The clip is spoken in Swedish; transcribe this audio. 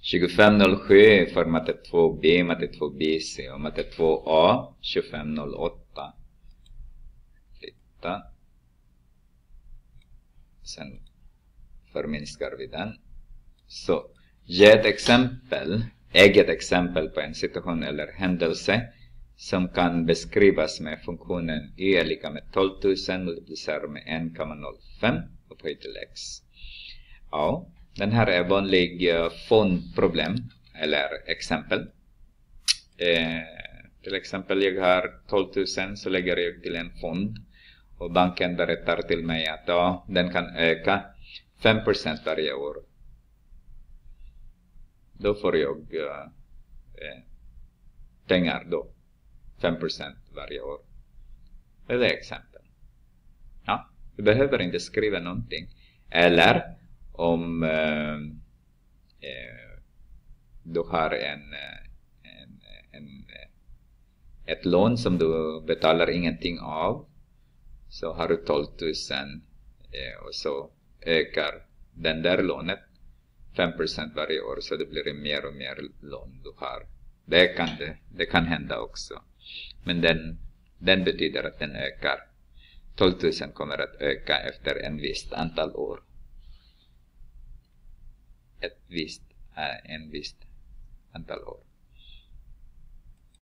2507 för matte 2B, matte 2BC och matte 2A 2508. Flytta. Sen förminskar vi den. Så, ge ett exempel, eget exempel på en situation eller händelse som kan beskrivas med funktionen y är lika med 12 000 multiplicerat med 1,05 upphöjt till x. Ja, den här är vanlig eh, fondproblem eller exempel. Eh, till exempel jag har 12 000 så lägger jag till en fond och banken berättar till mig att ja, den kan öka 5 varje år. Då får jag eh, eh pengar då, 5 varje år. Det är exempel. Ja, du behöver inte skriva någonting. Eller om eh, eh, du har en, eh, en, en, ett lån som du betalar ingenting av så har du 12 000 och så ökar den där lånet 5 varje år så det blir mer och mer lån du har. Det kan, det, det kan hända också. Men den, den betyder att den ökar. 12 000 kommer att öka efter en visst antal år visst är en visst antal år.